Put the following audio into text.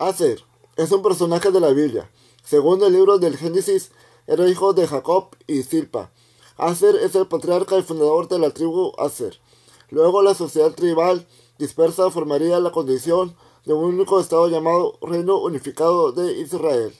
Aser es un personaje de la Biblia. Según el libro del Génesis, era hijo de Jacob y Silpa. Aser es el patriarca y fundador de la tribu Aser. Luego la sociedad tribal dispersa formaría la condición de un único estado llamado Reino Unificado de Israel.